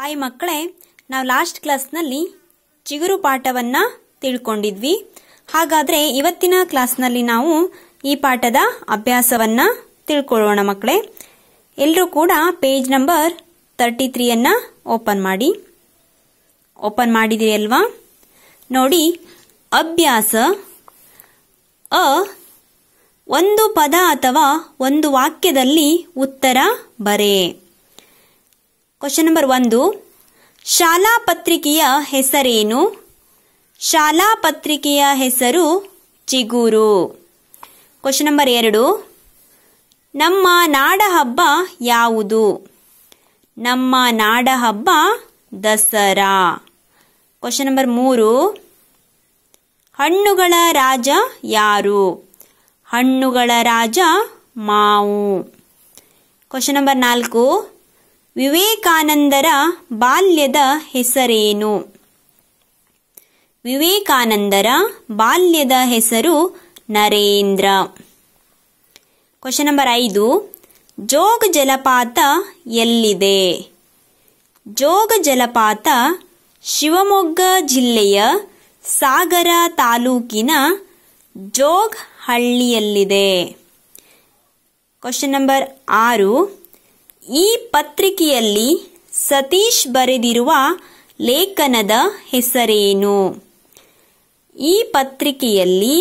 hi ಮಕ್ಕಳೇ ನಾವು last ಕ್ಲಾಸ್ನಲ್ಲಿ ಚಿಗುರು ಪಾಠವನ್ನು ತಿಳ್ಕೊಂಡಿದ್ವಿ ಹಾಗಾದರೆ ಇವತ್ತಿನ ಕ್ಲಾಸ್ನಲ್ಲಿ ನಾವು ಈ ಪಾಠದ ಅಭ್ಯಾಸವನ್ನು ತಿಳ್ಕೊಳ್ಳೋಣ ಮಕ್ಕಳೇ ಎಲ್ಲರೂ ಕೂಡ ಪೇಜ್ ನಂಬರ್ ತರ್ಟಿ ತ್ರೀಯನ್ನು ಓಪನ್ ಮಾಡಿ ಓಪನ್ ಮಾಡಿದಿರಿ ಅಲ್ವಾ ನೋಡಿ ಅಭ್ಯಾಸ ಅ ಒಂದು ಪದ ಅಥವಾ ಒಂದು ವಾಕ್ಯದಲ್ಲಿ ಉತ್ತರ ಬರೆ ಕ್ವಶನ್ ನಂಬರ್ ಒಂದು ಶಾಲಾ ಪತ್ರಿಕೆಯ ಹೆಸರೇನು ಶಾಲಾ ಪತ್ರಿಕೆಯ ಹೆಸರು ಚಿಗುರು ಕ್ವಶನ್ ನಂಬರ್ ಎರಡು ನಮ್ಮ ನಾಡ ಹಬ್ಬ ಯಾವುದು ನಮ್ಮ ನಾಡ ಹಬ್ಬ ದಸರಾ ಕ್ವಶನ್ ನಂಬರ್ ಮೂರು ಹಣ್ಣುಗಳ ರಾಜ ಯಾರು ಹಣ್ಣುಗಳ ರಾಜ ಮಾವು ಕ್ವಶನ್ ನಂಬರ್ ನಾಲ್ಕು ವಿವೇಕಾನಂದರ ಬಾಲ್ಯದ ಹೆಸರೇನು ವಿವೇಕಾನಂದರ ಬಾಲ್ಯದ ಹೆಸರು ನರೇಂದ್ರ ಕ್ವಶನ್ ನಂಬರ್ ಐದು ಜೋಗ ಜಲಪಾತ ಎಲ್ಲಿದೆ ಜೋಗ ಜಲಪಾತ ಶಿವಮೊಗ್ಗ ಜಿಲ್ಲೆಯ ಸಾಗರ ತಾಲೂಕಿನ ಜೋಗ್ ಹಳ್ಳಿಯಲ್ಲಿದೆ ಕ್ವಶನ್ ನಂಬರ್ ಆರು ಈ ಪತ್ರಿಕೆಯಲ್ಲಿ ಸತೀಶ್ ಬರೆದಿರುವ ಲೇಖನದ ಹೆಸರೇನು ಈ ಪತ್ರಿಕೆಯಲ್ಲಿ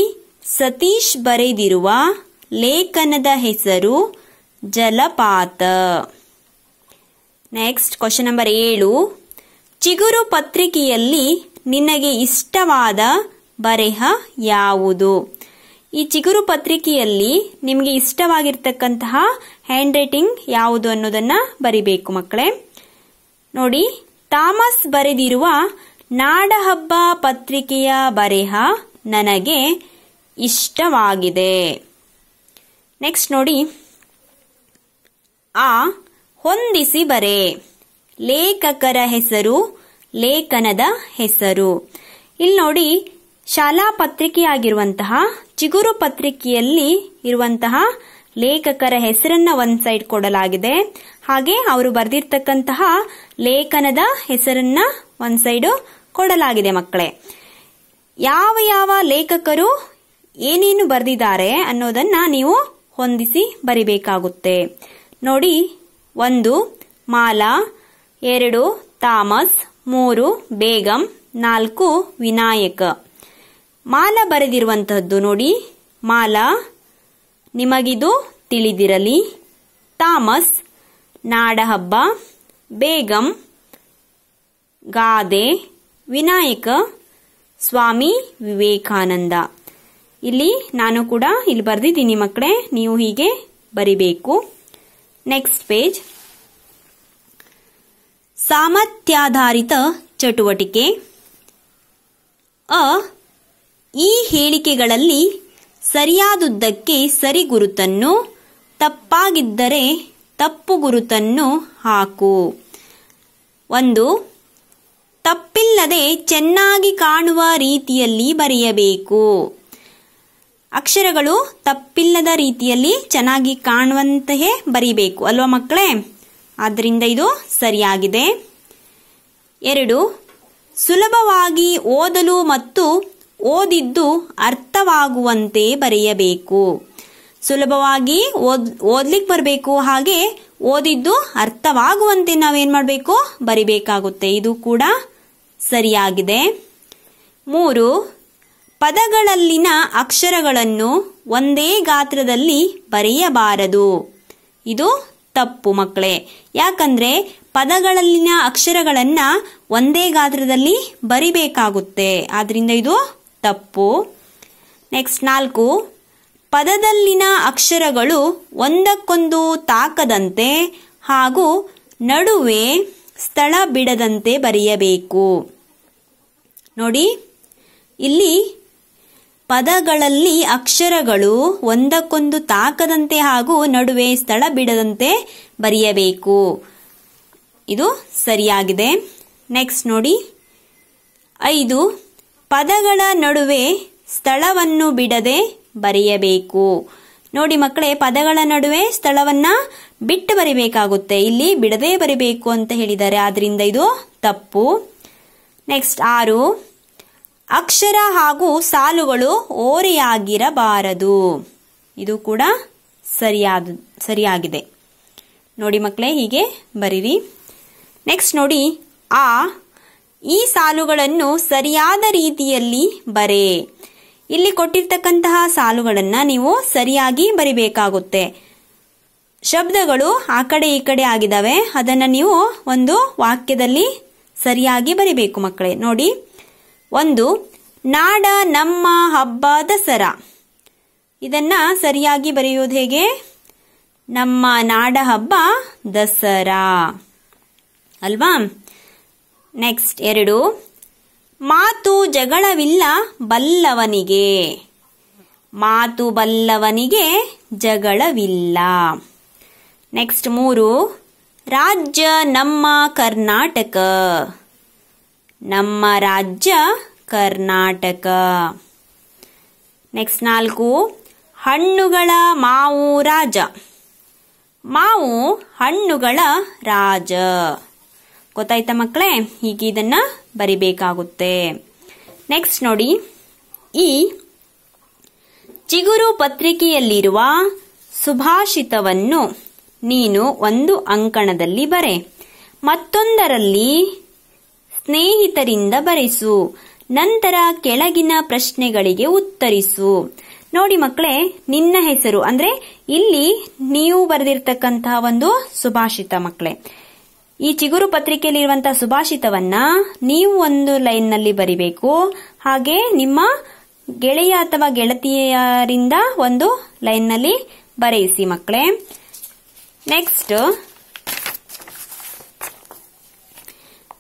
ಸತೀಶ್ ಬರೆದಿರುವ ಲೇಖನದ ಹೆಸರು ಜಲಪಾತ ನೆಕ್ಸ್ಟ್ ಕ್ವಶನ್ ನಂಬರ್ ಏಳು ಚಿಗುರು ಪತ್ರಿಕೆಯಲ್ಲಿ ನಿನಗೆ ಇಷ್ಟವಾದ ಬರೆಹ ಯಾವುದು ಈ ಚಿಗುರು ಪತ್ರಿಕೆಯಲ್ಲಿ ನಿಮಗೆ ಇಷ್ಟವಾಗಿರ್ತಕ್ಕಂತಹ ಹ್ಯಾಂಡ್ ರೈಟಿಂಗ್ ಯಾವುದು ಅನ್ನೋದನ್ನ ಬರಿಬೇಕು ಮಕ್ಕಳೇ ನೋಡಿ ಥಾಮಸ್ ಬರೆದಿರುವ ನಾಡಹಬ್ಬ ಪತ್ರಿಕೆಯ ಬರೆಹ ನನಗೆ ಇಷ್ಟವಾಗಿದೆ ನೆಕ್ಸ್ಟ್ ನೋಡಿ ಆ ಹೊಂದಿಸಿ ಬರೆ ಲೇಖಕರ ಹೆಸರು ಲೇಖನದ ಹೆಸರು ಇಲ್ಲಿ ನೋಡಿ ಶಾಲಾ ಪತ್ರಿಕೆಯಾಗಿರುವಂತಹ ಚಿಗುರು ಪತ್ರಿಕೆಯಲ್ಲಿ ಇರುವಂತಹ ಲೇಖಕರ ಹೆಸರನ್ನ ಒಂದ್ ಸೈಡ್ ಕೊಡಲಾಗಿದೆ ಹಾಗೆ ಅವರು ಬರೆದಿರ್ತಕ್ಕಂತಹ ಲೇಖನದ ಹೆಸರನ್ನ ಒಂದ್ ಸೈಡ್ ಕೊಡಲಾಗಿದೆ ಮಕ್ಕಳೇ ಯಾವ ಯಾವ ಲೇಖಕರು ಏನೇನು ಬರೆದಿದ್ದಾರೆ ಅನ್ನೋದನ್ನ ನೀವು ಹೊಂದಿಸಿ ಬರಿಬೇಕಾಗುತ್ತೆ ನೋಡಿ ಒಂದು ಮಾಲಾ ಎರಡು ತಾಮಸ್ ಮೂರು ಬೇಗಂ ನಾಲ್ಕು ವಿನಾಯಕ ಮಾಲಾ ಬರೆದಿರುವಂತಹದ್ದು ನೋಡಿ ಮಾಲಾ ನಿಮಗಿದು ತಿಳಿದಿರಲಿ ತಾಮಸ್ ನಾಡಹಬ್ಬ ಬೇಗಂ ಗಾದೆ ವಿನಾಯಕ ಸ್ವಾಮಿ ವಿವೇಕಾನಂದ ಇಲ್ಲಿ ನಾನು ಕೂಡ ಇಲ್ಲಿ ಬರೆದಿದ್ದೀನಿ ಮಕ್ಕಳೇ ನೀವು ಹೀಗೆ ಬರಿಬೇಕು ನೆಕ್ಸ್ಟ್ ಪೇಜ್ ಸಾಮರ್ಥ್ಯಾಧಾರಿತ ಚಟುವಟಿಕೆ ಅ ಈ ಹೇಳಿಕೆಗಳಲ್ಲಿ ಸರಿಯಾದುದ್ದಕ್ಕೆ ಸರಿ ಗುರುತನ್ನು ತಪ್ಪಾಗಿದ್ದರೆ ತಪ್ಪು ಗುರುತನ್ನು ಹಾಕು ಒಂದು ತಪ್ಪಿಲ್ಲದೆ ಚೆನ್ನಾಗಿ ಕಾಣುವ ರೀತಿಯಲ್ಲಿ ಬರೆಯಬೇಕು ಅಕ್ಷರಗಳು ತಪ್ಪಿಲ್ಲದ ರೀತಿಯಲ್ಲಿ ಚೆನ್ನಾಗಿ ಕಾಣುವಂತೆಯೇ ಬರೀಬೇಕು ಅಲ್ವಾ ಮಕ್ಕಳೇ ಆದ್ದರಿಂದ ಇದು ಸರಿಯಾಗಿದೆ ಎರಡು ಸುಲಭವಾಗಿ ಓದಲು ಮತ್ತು ಓದಿದ್ದು ಅರ್ಥವಾಗುವಂತೆ ಬರೆಯಬೇಕು ಸುಲಭವಾಗಿ ಓದ್ ಓದ್ಲಿಕ್ಕೆ ಬರಬೇಕು ಹಾಗೆ ಓದಿದ್ದು ಅರ್ಥವಾಗುವಂತೆ ನಾವೇನ್ ಮಾಡಬೇಕು ಬರಿಬೇಕಾಗುತ್ತೆ ಇದು ಕೂಡ ಸರಿಯಾಗಿದೆ ಮೂರು ಪದಗಳಲ್ಲಿನ ಅಕ್ಷರಗಳನ್ನು ಒಂದೇ ಗಾತ್ರದಲ್ಲಿ ಬರೆಯಬಾರದು ಇದು ತಪ್ಪು ಮಕ್ಕಳೇ ಯಾಕಂದ್ರೆ ಪದಗಳಲ್ಲಿನ ಅಕ್ಷರಗಳನ್ನ ಒಂದೇ ಗಾತ್ರದಲ್ಲಿ ಬರಿಬೇಕಾಗುತ್ತೆ ಆದ್ರಿಂದ ಇದು ತಪ್ಪು ನೆಕ್ಸ್ಟ್ ನಾಲ್ಕು ಪದದಲ್ಲಿನ ಅಕ್ಷರಗಳು ಒಂದಕ್ಕೊಂದು ತಾಕದಂತೆ ಹಾಗೂ ನಡುವೆ ಸ್ಥಳ ಬಿಡದಂತೆ ಬರೆಯಬೇಕು ನೋಡಿ ಇಲ್ಲಿ ಪದಗಳಲ್ಲಿ ಅಕ್ಷರಗಳು ಒಂದಕ್ಕೊಂದು ತಾಕದಂತೆ ಹಾಗೂ ನಡುವೆ ಸ್ಥಳ ಬಿಡದಂತೆ ಬರೆಯಬೇಕು ಇದು ಸರಿಯಾಗಿದೆ ನೆಕ್ಸ್ಟ್ ನೋಡಿ ಐದು ಪದಗಳ ನಡುವೆ ಸ್ಥಳವನ್ನು ಬಿಡದೆ ಬರೆಯಬೇಕು ನೋಡಿ ಮಕ್ಕಳೇ ಪದಗಳ ನಡುವೆ ಸ್ಥಳವನ್ನ ಬಿಟ್ಟು ಬರಿಬೇಕಾಗುತ್ತೆ ಇಲ್ಲಿ ಬಿಡದೆ ಬರಿಬೇಕು ಅಂತ ಹೇಳಿದ್ದಾರೆ ಆದ್ರಿಂದ ಇದು ತಪ್ಪು ನೆಕ್ಸ್ಟ್ ಆರು ಅಕ್ಷರ ಹಾಗೂ ಸಾಲುಗಳು ಓರೆಯಾಗಿರಬಾರದು ಇದು ಕೂಡ ಸರಿಯಾದ ಸರಿಯಾಗಿದೆ ನೋಡಿ ಮಕ್ಕಳೇ ಹೀಗೆ ಬರೀರಿ ನೆಕ್ಸ್ಟ್ ನೋಡಿ ಆ ಈ ಸಾಲುಗಳನ್ನು ಸರಿಯಾದ ರೀತಿಯಲ್ಲಿ ಬರೆ ಇಲ್ಲಿ ಕೊಟ್ಟಿರ್ತಕ್ಕಂತಹ ಸಾಲುಗಳನ್ನು ನೀವು ಸರಿಯಾಗಿ ಬರಿಬೇಕಾಗುತ್ತೆ ಶಬ್ದಗಳು ಆ ಕಡೆ ಈ ಕಡೆ ಆಗಿದ್ದಾವೆ ಅದನ್ನು ನೀವು ಒಂದು ವಾಕ್ಯದಲ್ಲಿ ಸರಿಯಾಗಿ ಬರಿಬೇಕು ಮಕ್ಕಳೇ ನೋಡಿ ಒಂದು ನಾಡ ನಮ್ಮ ಹಬ್ಬ ದಸರಾ ಇದನ್ನ ಸರಿಯಾಗಿ ಬರೆಯುವುದು ಹೇಗೆ ನಮ್ಮ ನಾಡ ಹಬ್ಬ ದಸರಾ ಅಲ್ವಾ ನೆಕ್ಸ್ಟ್ ಎರಡು ಮಾತು ಜಗಳವಿಲ್ಲ ಬಲ್ಲವನಿಗೆ ಮಾತು ಬಲ್ಲವನಿಗೆ ಜಗಳವಿಲ್ಲ ನೆಕ್ಸ್ಟ್ ಮೂರು ರಾಜ್ಯ ನಮ್ಮ ಕರ್ನಾಟಕ ನಮ್ಮ ರಾಜ್ಯ ಕರ್ನಾಟಕ ನೆಕ್ಸ್ಟ್ ನಾಲ್ಕು ಹಣ್ಣುಗಳ ಮಾವು ರಾಜ ಮಾವು ಹಣ್ಣುಗಳ ರಾಜ ಗೊತ್ತಾಯ್ತ ಮಕ್ಕಳೇ ಈಗ ಇದನ್ನ ಬರಿಬೇಕಾಗುತ್ತೆ ನೆಕ್ಸ್ಟ್ ನೋಡಿ ಈ ಚಿಗುರು ಪತ್ರಿಕೆಯಲ್ಲಿರುವ ಸುಭಾಷಿತವನ್ನು ನೀನು ಒಂದು ಅಂಕಣದಲ್ಲಿ ಬರೆ ಮತ್ತೊಂದರಲ್ಲಿ ಸ್ನೇಹಿತರಿಂದ ಬರೆಸು ನಂತರ ಕೆಳಗಿನ ಪ್ರಶ್ನೆಗಳಿಗೆ ಉತ್ತರಿಸು ನೋಡಿ ಮಕ್ಕಳೇ ನಿನ್ನ ಹೆಸರು ಅಂದ್ರೆ ಇಲ್ಲಿ ನೀವು ಬರೆದಿರ್ತಕ್ಕಂತಹ ಒಂದು ಸುಭಾಷಿತ ಮಕ್ಕಳೇ ಈ ಚಿಗುರು ಪತ್ರಿಕೆಯಲ್ಲಿರುವಂತಹ ಸುಭಾಷಿತವನ್ನ ನೀವು ಒಂದು ಲೈನ್ ನಲ್ಲಿ ಬರಿಬೇಕು ಹಾಗೆ ನಿಮ್ಮ ಗೆಳೆಯ ಅಥವಾ ಗೆಳತಿಯರಿಂದ ಒಂದು ಲೈನ್ ನಲ್ಲಿ ಬರೆಯಿಸಿ ಮಕ್ಕಳೇ ನೆಕ್ಸ್ಟ್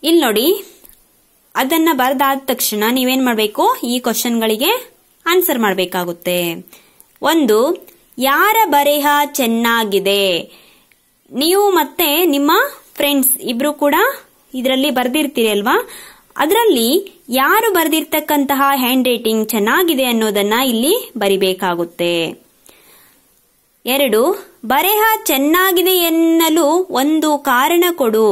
ಇಲ್ಲಿ ನೋಡಿ ಅದನ್ನ ಬರೆದಾದ ತಕ್ಷಣ ನೀವೇನ್ ಮಾಡಬೇಕು ಈ ಕ್ವಶನ್ಗಳಿಗೆ ಆನ್ಸರ್ ಮಾಡಬೇಕಾಗುತ್ತೆ ಒಂದು ಯಾರ ಬರೆಹ ಚೆನ್ನಾಗಿದೆ ನೀವು ಮತ್ತೆ ನಿಮ್ಮ ಫ್ರೆಂಡ್ಸ್ ಇಬ್ರು ಕೂಡ ಇದರಲ್ಲಿ ಬರ್ದಿರ್ತೀರಿ ಅಲ್ವಾ ಅದರಲ್ಲಿ ಯಾರು ಬರೆದಿರ್ತಕ್ಕಂತಹ ಹ್ಯಾಂಡ್ ರೈಟಿಂಗ್ ಚೆನ್ನಾಗಿದೆ ಅನ್ನೋದನ್ನ ಇಲ್ಲಿ ಬರಿಬೇಕಾಗುತ್ತೆ ಎರಡು ಬರೆಹ ಚೆನ್ನಾಗಿದೆ ಎನ್ನಲು ಒಂದು ಕಾರಣ ಕೊಡು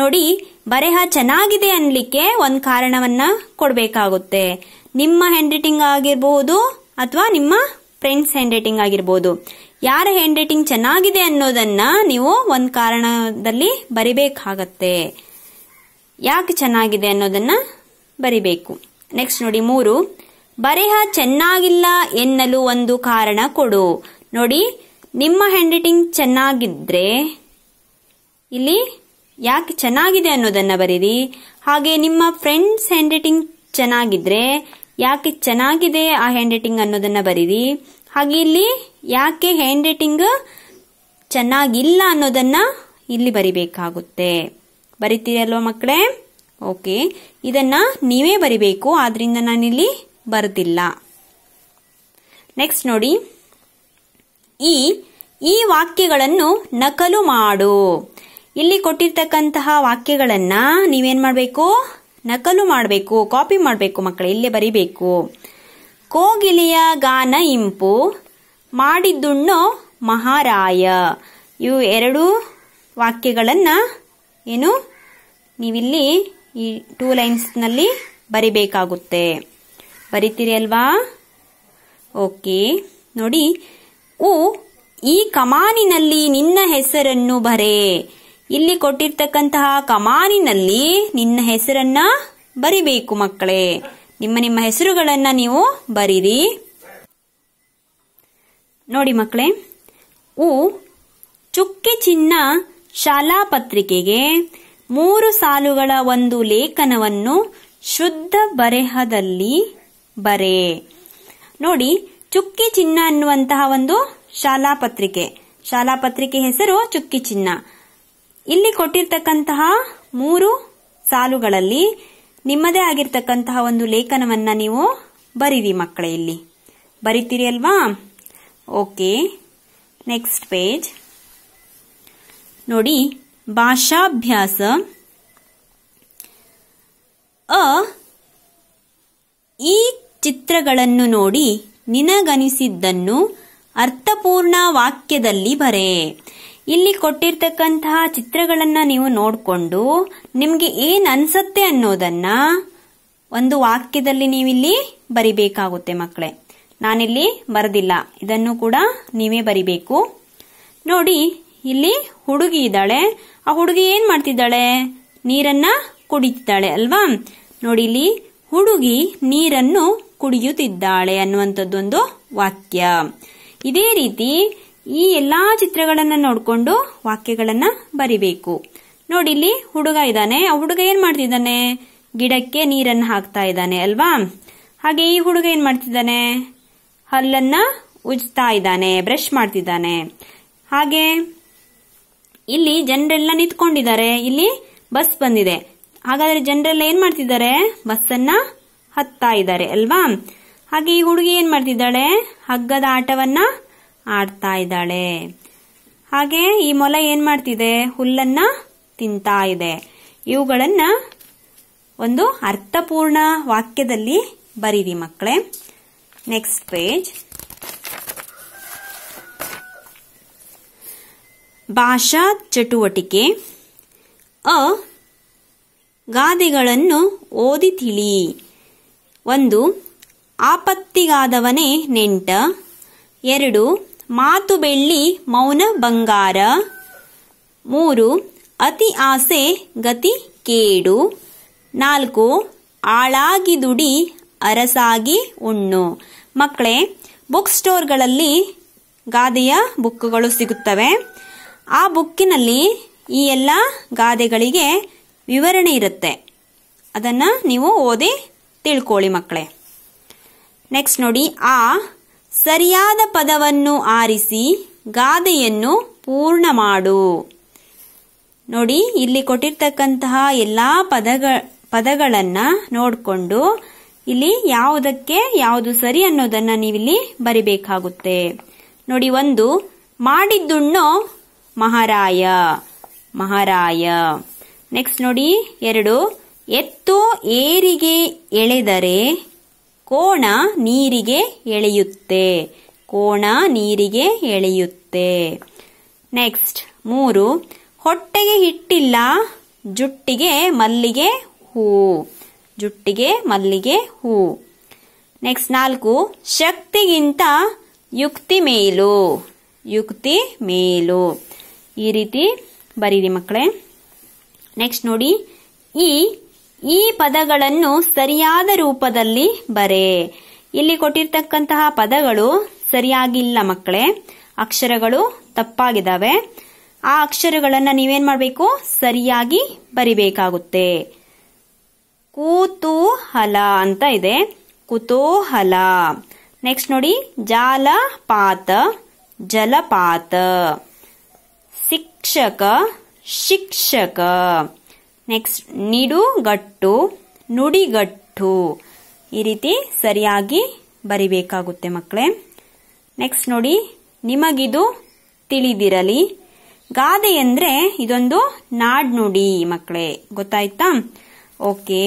ನೋಡಿ ಬರೆಹ ಚೆನ್ನಾಗಿದೆ ಅನ್ಲಿಕ್ಕೆ ಒಂದು ಕಾರಣವನ್ನ ಕೊಡಬೇಕಾಗುತ್ತೆ ನಿಮ್ಮ ಹ್ಯಾಂಡ್ ರೈಟಿಂಗ್ ಆಗಿರಬಹುದು ಅಥವಾ ನಿಮ್ಮ ಫ್ರೆಂಡ್ಸ್ ಹ್ಯಾಂಡ್ ರೈಟಿಂಗ್ ಆಗಿರ್ಬೋದು ಯಾರ ಹ್ಯಾಂಡ್ ರೈಟಿಂಗ್ ಚೆನ್ನಾಗಿದೆ ಅನ್ನೋದನ್ನ ನೀವು ಒಂದು ಕಾರಣದಲ್ಲಿ ಬರಿಬೇಕಾಗತ್ತೆ ಯಾಕೆ ಚೆನ್ನಾಗಿದೆ ಅನ್ನೋದನ್ನ ಬರಿಬೇಕು ನೆಕ್ಸ್ಟ್ ನೋಡಿ ಮೂರು ಬರೆಹ ಚೆನ್ನಾಗಿಲ್ಲ ಎನ್ನಲು ಒಂದು ಕಾರಣ ಕೊಡು ನೋಡಿ ನಿಮ್ಮ ಹ್ಯಾಂಡ್ ರೈಟಿಂಗ್ ಚೆನ್ನಾಗಿದ್ರೆ ಇಲ್ಲಿ ಯಾಕೆ ಚೆನ್ನಾಗಿದೆ ಅನ್ನೋದನ್ನ ಬರೀರಿ ಹಾಗೆ ನಿಮ್ಮ ಫ್ರೆಂಡ್ಸ್ ಹ್ಯಾಂಡ್ ರೈಟಿಂಗ್ ಚೆನ್ನಾಗಿದ್ರೆ ಯಾಕೆ ಚೆನ್ನಾಗಿದೆ ಆ ಹ್ಯಾಂಡ್ ರೈಟಿಂಗ್ ಅನ್ನೋದನ್ನ ಬರೀರಿ ಹಾಗೆ ಇಲ್ಲಿ ಯಾಕೆ ಹ್ಯಾಂಡ್ ರೈಟಿಂಗ್ ಚೆನ್ನಾಗಿಲ್ಲ ಅನ್ನೋದನ್ನ ಇಲ್ಲಿ ಬರಿಬೇಕಾಗುತ್ತೆ ಬರಿತೀರಲ್ವ ಮಕ್ಕಳೇ ಓಕೆ ಇದನ್ನ ನೀವೇ ಬರಿಬೇಕು ಆದ್ರಿಂದ ನಾನಿಲ್ಲಿ ಬರೆದಿಲ್ಲ ನೆಕ್ಸ್ಟ್ ನೋಡಿ ಈ ಈ ವಾಕ್ಯಗಳನ್ನು ನಕಲು ಮಾಡು ಇಲ್ಲಿ ಕೊಟ್ಟಿರ್ತಕ್ಕಂತಹ ವಾಕ್ಯಗಳನ್ನ ನೀವೇನ್ ಮಾಡಬೇಕು ನಕಲು ಮಾಡಬೇಕು ಕಾಪಿ ಮಾಡಬೇಕು ಮಕ್ಕಳು ಇಲ್ಲೇ ಬರಿಬೇಕು ಕೋಗಿಲಿಯ ಗಾನ ಇಂಪು ಮಾಡಿದ್ದುಣ್ಣು ಮಹಾರಾಯ ಇವು ಎರಡು ವಾಕ್ಯಗಳನ್ನು ಏನು ನೀವಿಲ್ಲಿ ಈ ಟೂ ಲೈನ್ಸ್ನಲ್ಲಿ ಬರಿಬೇಕಾಗುತ್ತೆ ಬರಿತೀರಿ ಅಲ್ವಾ ಓಕೆ ನೋಡಿ ಉ ಈ ಕಮಾನಿನಲ್ಲಿ ನಿನ್ನ ಹೆಸರನ್ನು ಬರೆ ಇಲ್ಲಿ ಕೊಟ್ಟಿರ್ತಕ್ಕಂತಹ ಕಮಾನಿನಲ್ಲಿ ನಿನ್ನ ಹೆಸರನ್ನ ಬರಿಬೇಕು ಮಕ್ಕಳೇ ನಿಮ್ಮ ನಿಮ್ಮ ಹೆಸರುಗಳನ್ನ ನೀವು ಬರೀರಿ ನೋಡಿ ಮಕ್ಕಳೇ ಉ ಚುಕ್ಕೆ ಚಿನ್ನ ಶಾಲಾ ಪತ್ರಿಕೆಗೆ ಮೂರು ಸಾಲುಗಳ ಒಂದು ಲೇಖನವನ್ನು ಶುದ್ಧ ಬರೆಹದಲ್ಲಿ ಬರೆ ನೋಡಿ ಚುಕ್ಕಿ ಚಿನ್ನ ಅನ್ನುವಂತಹ ಒಂದು ಶಾಲಾ ಪತ್ರಿಕೆ ಶಾಲಾ ಪತ್ರಿಕೆ ಹೆಸರು ಚುಕ್ಕಿ ಚಿನ್ನ ಇಲ್ಲಿ ಕೊಟ್ಟಿರ್ತಕ್ಕಂತಹ ಮೂರು ಸಾಲುಗಳಲ್ಲಿ ನಿಮ್ಮದೇ ಆಗಿರ್ತಕ್ಕಂತಹ ಒಂದು ಲೇಖನವನ್ನ ನೀವು ಬರೀರಿ ಮಕ್ಕಳೇ ಇಲ್ಲಿ ಬರಿತೀರಿ ಅಲ್ವಾ ಓಕೆ ನೆಕ್ಸ್ಟ್ ಪೇಜ್ ನೋಡಿ ಭಾಷಾಭ್ಯಾಸ ಅ ಈ ಚಿತ್ರಗಳನ್ನು ನೋಡಿ ನಿನಗನಿಸಿದ್ದನ್ನು ಅರ್ಥಪೂರ್ಣ ವಾಕ್ಯದಲ್ಲಿ ಬರೆ ಇಲ್ಲಿ ಕೊಟ್ಟಿರ್ತಕ್ಕಂತಹ ಚಿತ್ರಗಳನ್ನ ನೀವು ನೋಡಿಕೊಂಡು ನಿಮ್ಗೆ ಏನ್ ಅನ್ಸತ್ತೆ ಅನ್ನೋದನ್ನ ಒಂದು ವಾಕ್ಯದಲ್ಲಿ ನೀವಿಲ್ಲಿ ಬರಿಬೇಕಾಗುತ್ತೆ ಮಕ್ಕಳೇ ನಾನಿಲ್ಲಿ ಬರೆದಿಲ್ಲ ಇದನ್ನು ಕೂಡ ನೀವೇ ಬರಿಬೇಕು ನೋಡಿ ಇಲ್ಲಿ ಹುಡುಗಿ ಇದ್ದಾಳೆ ಆ ಹುಡುಗಿ ಏನ್ ಮಾಡ್ತಿದ್ದಾಳೆ ನೀರನ್ನ ಕುಡಿತಿದ್ದಾಳೆ ಅಲ್ವಾ ನೋಡಿ ಇಲ್ಲಿ ಹುಡುಗಿ ನೀರನ್ನು ಕುಡಿಯುತ್ತಿದ್ದಾಳೆ ಅನ್ನುವಂಥದ್ದೊಂದು ವಾಕ್ಯ ಇದೇ ರೀತಿ ಈ ಎಲ್ಲಾ ಚಿತ್ರಗಳನ್ನ ನೋಡ್ಕೊಂಡು ವಾಕ್ಯಗಳನ್ನ ಬರಿಬೇಕು ನೋಡಿ ಇಲ್ಲಿ ಹುಡುಗ ಇದ್ದಾನೆ ಆ ಹುಡುಗ ಏನ್ ಮಾಡ್ತಿದ್ದಾನೆ ಗಿಡಕ್ಕೆ ನೀರನ್ನು ಹಾಕ್ತಾ ಇದ್ದಾನೆ ಅಲ್ವಾ ಹಾಗೆ ಈ ಹುಡುಗ ಏನ್ ಮಾಡ್ತಿದ್ದಾನೆ ಹಲ್ಲನ್ನ ಉಜ್ತಾ ಇದ್ದಾನೆ ಬ್ರಷ್ ಮಾಡ್ತಿದ್ದಾನೆ ಹಾಗೆ ಇಲ್ಲಿ ಜನರೆಲ್ಲ ನಿಂತ್ಕೊಂಡಿದ್ದಾರೆ ಇಲ್ಲಿ ಬಸ್ ಬಂದಿದೆ ಹಾಗಾದ್ರೆ ಜನರೆಲ್ಲ ಏನ್ ಮಾಡ್ತಿದ್ದಾರೆ ಅನ್ನ ಹತ್ತಾ ಇದ್ದಾರೆ ಅಲ್ವಾ ಹಾಗೆ ಈ ಹುಡುಗಿ ಏನ್ ಮಾಡ್ತಿದ್ದಾಳೆ ಹಗ್ಗದ ಆಟವನ್ನ ಆಡ್ತಾ ಇದ್ದಾಳೆ ಹಾಗೆ ಈ ಮೊಲ ಏನ್ ಮಾಡ್ತಿದೆ ಹುಲ್ಲನ್ನ ತಿಂತಾ ಇದೆ ಇವುಗಳನ್ನ ಒಂದು ಅರ್ಥಪೂರ್ಣ ವಾಕ್ಯದಲ್ಲಿ ಬರೀರಿ ಮಕ್ಕಳೇ ನೆಕ್ಸ್ಟ್ ಪೇಜ್ ಭಾಷಾ ಚಟುವಟಿಕೆ ಅ ಗಾದೆಗಳನ್ನು ಓದಿ ತಿಳಿ ಒಂದು ಆಪತ್ತಿಗಾದವನೇ ನೆಂಟ ಎರಡು ಮಾತು ಬೆಳ್ಳಿ ಮೌನ ಬಂಗಾರ ಮೂರು ಅತಿ ಆಸೆ ಗತಿ ಕೇಡು ನಾಲ್ಕು ಆಳಾಗಿ ದುಡಿ ಅರಸಾಗಿ ಉಣ್ಣು ಮಕ್ಕಳೇ ಬುಕ್ ಸ್ಟೋರ್ಗಳಲ್ಲಿ ಗಾದೆಯ ಬುಕ್ಗಳು ಸಿಗುತ್ತವೆ ಆ ಬುಕ್ಕಿನಲ್ಲಿ ಈ ಎಲ್ಲ ಗಾದೆಗಳಿಗೆ ವಿವರಣೆ ಇರುತ್ತೆ ಅದನ್ನು ನೀವು ಓದಿ ತಿಳ್ಕೊಳ್ಳಿ ಮಕ್ಕಳೇ ನೆಕ್ಸ್ಟ್ ನೋಡಿ ಆ ಸರಿಯಾದ ಪದವನ್ನು ಆರಿಸಿ ಗಾದೆಯನ್ನು ಪೂರ್ಣ ಮಾಡು ನೋಡಿ ಇಲ್ಲಿ ಕೊಟ್ಟಿರ್ತಕ್ಕಂತಹ ಎಲ್ಲಾ ಪದಗ ಪದಗಳನ್ನ ನೋಡಿಕೊಂಡು ಇಲ್ಲಿ ಯಾವುದಕ್ಕೆ ಯಾವುದು ಸರಿ ಅನ್ನೋದನ್ನ ನೀವಿಲ್ಲಿ ಬರಿಬೇಕಾಗುತ್ತೆ ನೋಡಿ ಒಂದು ಮಾಡಿದ್ದುಣ್ಣು ಮಹಾರಾಯ ಮಹಾರಾಯ ನೆಕ್ಸ್ಟ್ ನೋಡಿ ಎರಡು ಎತ್ತು ಏರಿಗೆ ಎಳೆದರೆ ಕೋಣ ನೀರಿಗೆ ಎಳೆಯುತ್ತೆ ಕೋಣ ನೀರಿಗೆ ಎಳೆಯುತ್ತೆ ನೆಕ್ಸ್ಟ್ ಮೂರು ಹೊಟ್ಟೆಗೆ ಹಿಟ್ಟಿಲ್ಲ ಜುಟ್ಟಿಗೆ ಮಲ್ಲಿಗೆ ಹೂ ಜುಟ್ಟಿಗೆ ಮಲ್ಲಿಗೆ ಹೂ ನೆಕ್ಸ್ಟ್ ನಾಲ್ಕು ಶಕ್ತಿಗಿಂತ ಯುಕ್ತಿ ಮೇಲು ಯುಕ್ತಿ ಮೇಲು ಈ ರೀತಿ ಬರೀರಿ ಮಕ್ಕಳೇ ನೆಕ್ಸ್ಟ್ ನೋಡಿ ಈ ಈ ಪದಗಳನ್ನು ಸರಿಯಾದ ರೂಪದಲ್ಲಿ ಬರೆ ಇಲ್ಲಿ ಕೊಟ್ಟಿರ್ತಕ್ಕಂತಹ ಪದಗಳು ಸರಿಯಾಗಿಲ್ಲ ಮಕ್ಕಳೇ ಅಕ್ಷರಗಳು ತಪ್ಪಾಗಿದ್ದಾವೆ ಆ ಅಕ್ಷರಗಳನ್ನ ನೀವೇನ್ ಮಾಡಬೇಕು ಸರಿಯಾಗಿ ಬರಿಬೇಕಾಗುತ್ತೆ ಕೂತೂಹಲ ಅಂತ ಇದೆ ಕುತೂಹಲ ನೆಕ್ಸ್ಟ್ ನೋಡಿ ಜಾಲಪಾತ ಜಲಪಾತ ಶಿಕ್ಷಕ ಶಿಕ್ಷಕ ನೆಕ್ಸ್ಟ್ ನಿಡುಗಟ್ಟು ನುಡಿಗಟ್ಟು ಈ ರೀತಿ ಸರಿಯಾಗಿ ಬರಿಬೇಕಾಗುತ್ತೆ ಮಕ್ಕಳೇ ನೆಕ್ಸ್ಟ್ ನೋಡಿ ನಿಮಗಿದು ತಿಳಿದಿರಲಿ ಗಾದೆ ಅಂದ್ರೆ ಇದೊಂದು ನಾಡ್ನುಡಿ ಮಕ್ಕಳೇ ಗೊತ್ತಾಯ್ತಾ ಓಕೆ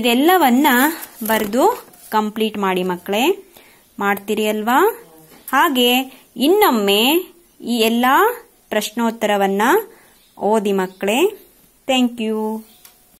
ಇದೆಲ್ಲವನ್ನ ಬರೆದು ಕಂಪ್ಲೀಟ್ ಮಾಡಿ ಮಕ್ಕಳೇ ಮಾಡ್ತೀರಿ ಅಲ್ವಾ ಹಾಗೆ ಇನ್ನೊಮ್ಮೆ ಈ ಎಲ್ಲಾ ಪ್ರಶ್ನೋತ್ತರವನ್ನ ಓದಿ ಮಕ್ಕಳೇ ಥ್ಯಾಂಕ್ ಯು